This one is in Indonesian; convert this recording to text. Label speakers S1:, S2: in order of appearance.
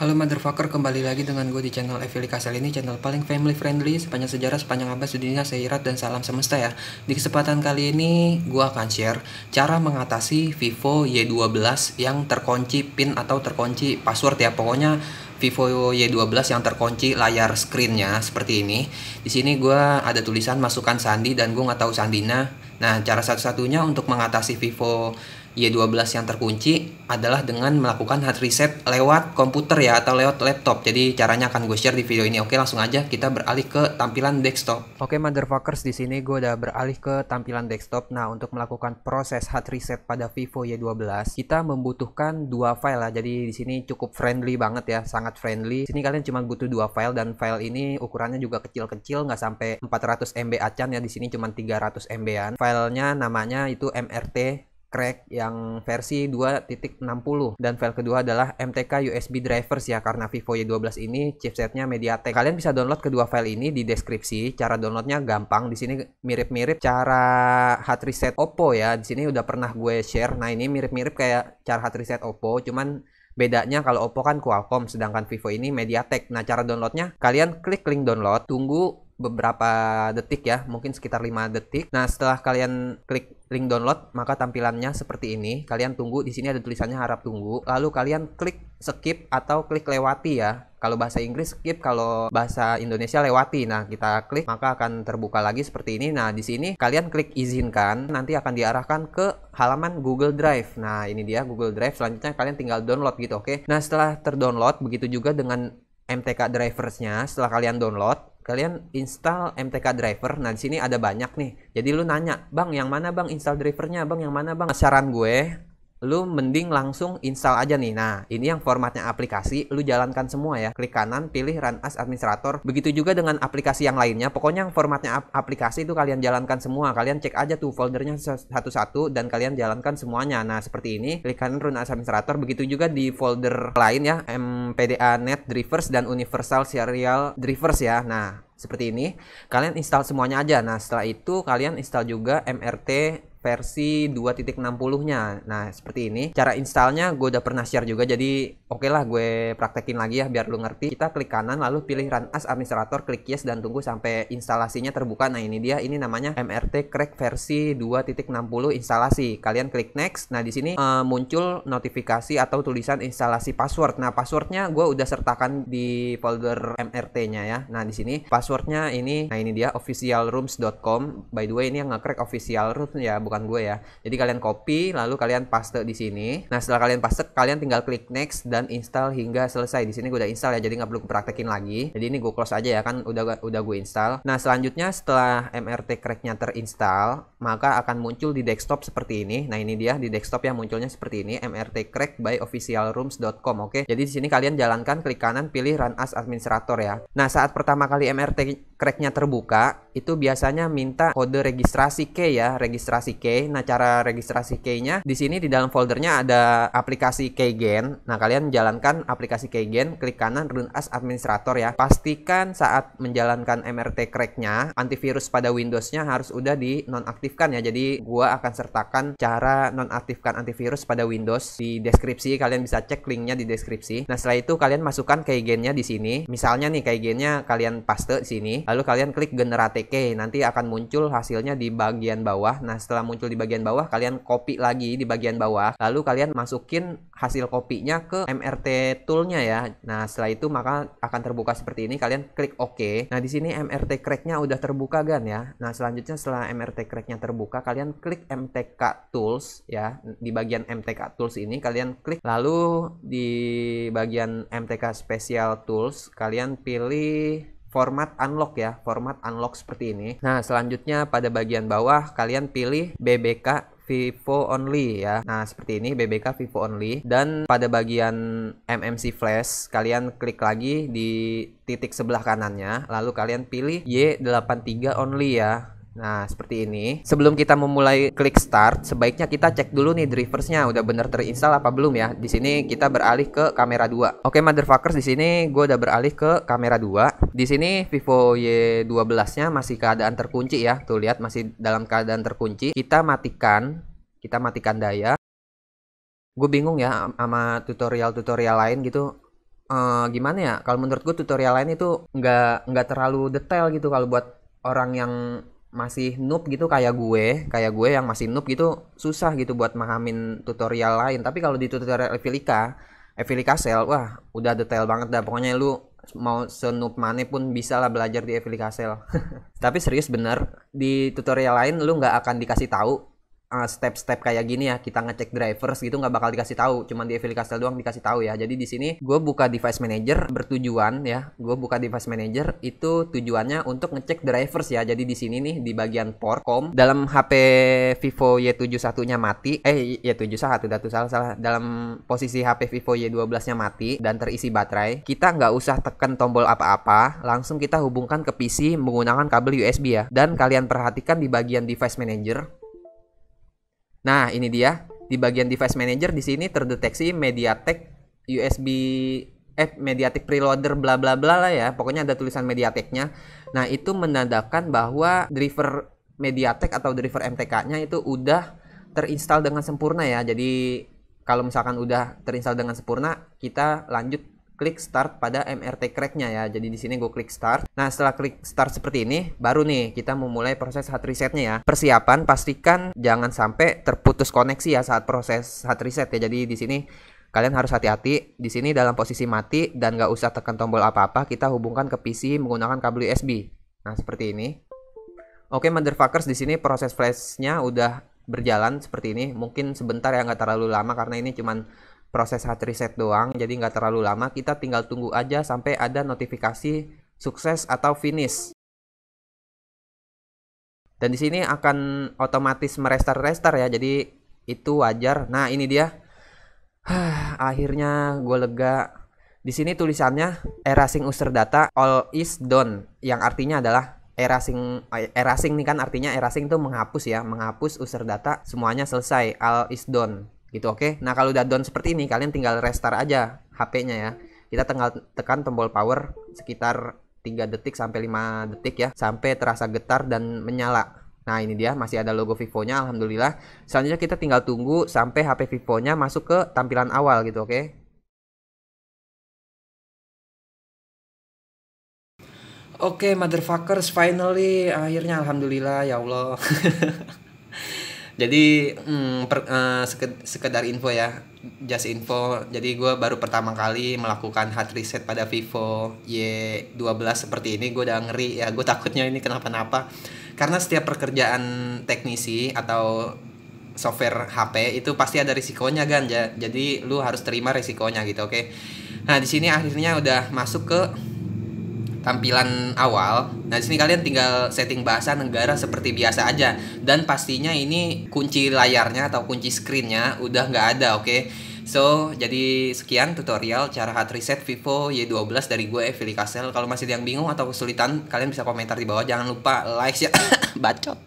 S1: Halo motherfucker, kembali lagi dengan gue di channel Evili Kasel ini, channel paling family friendly sepanjang sejarah, sepanjang abad, dunia, sehirat, dan salam semesta ya. Di kesempatan kali ini, gue akan share cara mengatasi Vivo Y12 yang terkunci pin atau terkunci password ya. Pokoknya Vivo Y12 yang terkunci layar screennya seperti ini. Di sini gue ada tulisan masukkan sandi dan gue nggak tahu sandinya. Nah, cara satu-satunya untuk mengatasi Vivo Y12 iya, yang terkunci adalah dengan melakukan hard reset lewat komputer ya atau lewat laptop. Jadi caranya akan gue share di video ini. Oke, langsung aja kita beralih ke tampilan desktop. Oke, motherfuckers, di sini gue udah beralih ke tampilan desktop. Nah, untuk melakukan proses hard reset pada Vivo Y12, kita membutuhkan dua file lah. Jadi di sini cukup friendly banget ya, sangat friendly. Di sini kalian cuma butuh dua file dan file ini ukurannya juga kecil-kecil, nggak sampai 400 MB acan ya. Di sini cuma 300 MB-an. Filenya namanya itu MRT crack yang versi 2.60 dan file kedua adalah MTK USB drivers ya karena Vivo Y12 ini chipsetnya MediaTek. Kalian bisa download kedua file ini di deskripsi. Cara downloadnya gampang. Di sini mirip-mirip cara hard reset Oppo ya. Di sini udah pernah gue share. Nah ini mirip-mirip kayak cara hard reset Oppo, cuman Bedanya kalau Oppo kan Qualcomm, sedangkan Vivo ini MediaTek. Nah, cara downloadnya, kalian klik link download, tunggu beberapa detik ya, mungkin sekitar 5 detik. Nah, setelah kalian klik link download, maka tampilannya seperti ini. Kalian tunggu di sini ada tulisannya harap tunggu. Lalu kalian klik skip atau klik lewati ya. Kalau bahasa Inggris skip, kalau bahasa Indonesia lewati. Nah, kita klik maka akan terbuka lagi seperti ini. Nah, di sini kalian klik izinkan, nanti akan diarahkan ke halaman Google Drive. Nah, ini dia Google Drive. Selanjutnya kalian tinggal download gitu, oke. Okay? Nah, setelah terdownload begitu juga dengan MTK drivers-nya setelah kalian download kalian install MTK driver. Nah, di sini ada banyak nih. Jadi lu nanya, "Bang, yang mana Bang install drivernya? Bang, yang mana Bang?" Saran gue, lu mending langsung install aja nih. Nah, ini yang formatnya aplikasi, lu jalankan semua ya. Klik kanan, pilih run as administrator. Begitu juga dengan aplikasi yang lainnya. Pokoknya yang formatnya aplikasi itu kalian jalankan semua. Kalian cek aja tuh foldernya satu-satu dan kalian jalankan semuanya. Nah, seperti ini, klik kanan run as administrator. Begitu juga di folder lain ya, MPDA Net Drivers dan Universal Serial Drivers ya. Nah, seperti ini. Kalian install semuanya aja. Nah, setelah itu kalian install juga MRT versi 2.60-nya. Nah, seperti ini. Cara installnya gue udah pernah share juga, jadi oke okay lah gue praktekin lagi ya biar lu ngerti. Kita klik kanan, lalu pilih Run as Administrator, klik yes, dan tunggu sampai instalasinya terbuka. Nah, ini dia. Ini namanya MRT Crack versi 2.60 instalasi. Kalian klik next. Nah, di sini uh, muncul notifikasi atau tulisan instalasi password. Nah, passwordnya gue udah sertakan di folder MRT-nya ya. Nah, di sini passwordnya ini, nah ini dia, officialrooms.com. By the way, ini yang nge-crack official rooms ya, bukan gue ya. Jadi kalian copy lalu kalian paste di sini. Nah, setelah kalian paste kalian tinggal klik next dan install hingga selesai. Di sini gue udah install ya jadi nggak perlu praktekin lagi. Jadi ini gue close aja ya kan udah udah gue install. Nah, selanjutnya setelah MRT cracknya terinstall, maka akan muncul di desktop seperti ini. Nah, ini dia di desktop yang munculnya seperti ini MRT crack by officialrooms.com oke. Okay? Jadi di sini kalian jalankan klik kanan pilih run as administrator ya. Nah, saat pertama kali MRT cracknya terbuka itu biasanya minta kode registrasi key ya registrasi key nah cara registrasi key-nya di sini di dalam foldernya ada aplikasi keygen nah kalian jalankan aplikasi keygen klik kanan run as administrator ya pastikan saat menjalankan MRT cracknya antivirus pada Windows-nya harus udah di nonaktifkan ya jadi gua akan sertakan cara nonaktifkan antivirus pada Windows di deskripsi kalian bisa cek linknya di deskripsi nah setelah itu kalian masukkan keygennya di sini misalnya nih keygennya kalian paste di sini lalu kalian klik generate key nanti akan muncul hasilnya di bagian bawah nah setelah muncul di bagian bawah kalian copy lagi di bagian bawah lalu kalian masukin hasil kopinya ke MRT toolnya ya nah setelah itu maka akan terbuka seperti ini kalian klik OK nah di sini MRT cracknya udah terbuka kan ya nah selanjutnya setelah MRT cracknya terbuka kalian klik MTK tools ya di bagian MTK tools ini kalian klik lalu di bagian MTK special tools kalian pilih format unlock ya, format unlock seperti ini. Nah, selanjutnya pada bagian bawah kalian pilih BBK Vivo only ya. Nah, seperti ini BBK Vivo only dan pada bagian MMC flash kalian klik lagi di titik sebelah kanannya lalu kalian pilih Y83 only ya. Nah, seperti ini. Sebelum kita memulai klik start, sebaiknya kita cek dulu nih driversnya udah bener terinstall apa belum ya. Di sini kita beralih ke kamera 2. Oke, motherfuckers, di sini gue udah beralih ke kamera 2. Di sini Vivo Y12-nya masih keadaan terkunci ya. Tuh lihat masih dalam keadaan terkunci. Kita matikan, kita matikan daya. Gue bingung ya sama tutorial-tutorial lain gitu uh, gimana ya kalau menurut gue tutorial lain itu nggak nggak terlalu detail gitu kalau buat orang yang masih noob gitu kayak gue, kayak gue yang masih noob gitu susah gitu buat menghamin tutorial lain. Tapi kalau di tutorial Evilika, Evilika Cell, wah udah detail banget dah. Pokoknya lu mau senoob mana pun bisa lah belajar di Evilika Cell. Tapi serius bener, di tutorial lain lu nggak akan dikasih tahu Eh, step-step kayak gini ya kita ngecek drivers gitu nggak bakal dikasih tahu cuman di Evil Castle doang dikasih tahu ya jadi di sini gue buka device manager bertujuan ya gue buka device manager itu tujuannya untuk ngecek drivers ya jadi di sini nih di bagian port com dalam HP Vivo Y71 nya mati eh Y71 datu salah salah dalam posisi HP Vivo Y12 nya mati dan terisi baterai kita nggak usah tekan tombol apa-apa langsung kita hubungkan ke PC menggunakan kabel USB ya dan kalian perhatikan di bagian device manager Nah, ini dia. Di bagian device manager di sini terdeteksi MediaTek USB eh Mediatek preloader bla bla bla lah ya. Pokoknya ada tulisan Mediateknya. Nah, itu menandakan bahwa driver Mediatek atau driver MTK-nya itu udah terinstall dengan sempurna ya. Jadi kalau misalkan udah terinstall dengan sempurna, kita lanjut klik start pada MRT cracknya ya. Jadi di sini gue klik start. Nah setelah klik start seperti ini, baru nih kita memulai proses hard resetnya ya. Persiapan pastikan jangan sampai terputus koneksi ya saat proses hard reset ya. Jadi di sini kalian harus hati-hati. Di sini dalam posisi mati dan nggak usah tekan tombol apa-apa, kita hubungkan ke PC menggunakan kabel USB. Nah seperti ini. Oke, motherfuckers di sini proses flashnya udah berjalan seperti ini. Mungkin sebentar ya nggak terlalu lama karena ini cuman proses hard reset doang, jadi nggak terlalu lama. Kita tinggal tunggu aja sampai ada notifikasi sukses atau finish. Dan di sini akan otomatis merestar-restar ya, jadi itu wajar. Nah ini dia, akhirnya gue lega. Di sini tulisannya erasing user data all is done, yang artinya adalah erasing erasing eh, nih kan artinya erasing itu menghapus ya, menghapus user data semuanya selesai all is done gitu oke okay? nah kalau udah down seperti ini kalian tinggal restart aja HP-nya ya kita tinggal tekan tombol power sekitar 3 detik sampai 5 detik ya sampai terasa getar dan menyala nah ini dia masih ada logo Vivo nya Alhamdulillah selanjutnya kita tinggal tunggu sampai HP Vivo nya masuk ke tampilan awal gitu oke okay? Oke, okay, motherfuckers, finally, akhirnya alhamdulillah ya Allah. Jadi mm, per, uh, sekedar info ya, just info. Jadi gue baru pertama kali melakukan hard reset pada Vivo Y12 seperti ini. Gue udah ngeri ya, gue takutnya ini kenapa-napa. Karena setiap pekerjaan teknisi atau software HP itu pasti ada risikonya kan. Jadi lu harus terima risikonya gitu, oke. Okay? Nah, di sini akhirnya udah masuk ke tampilan awal. Nah, di sini kalian tinggal setting bahasa negara seperti biasa aja dan pastinya ini kunci layarnya atau kunci screennya udah nggak ada, oke? Okay? So, jadi sekian tutorial cara hard reset Vivo Y12 dari gue Evili Kassel. Kalau masih ada yang bingung atau kesulitan, kalian bisa komentar di bawah. Jangan lupa like ya. Bacot.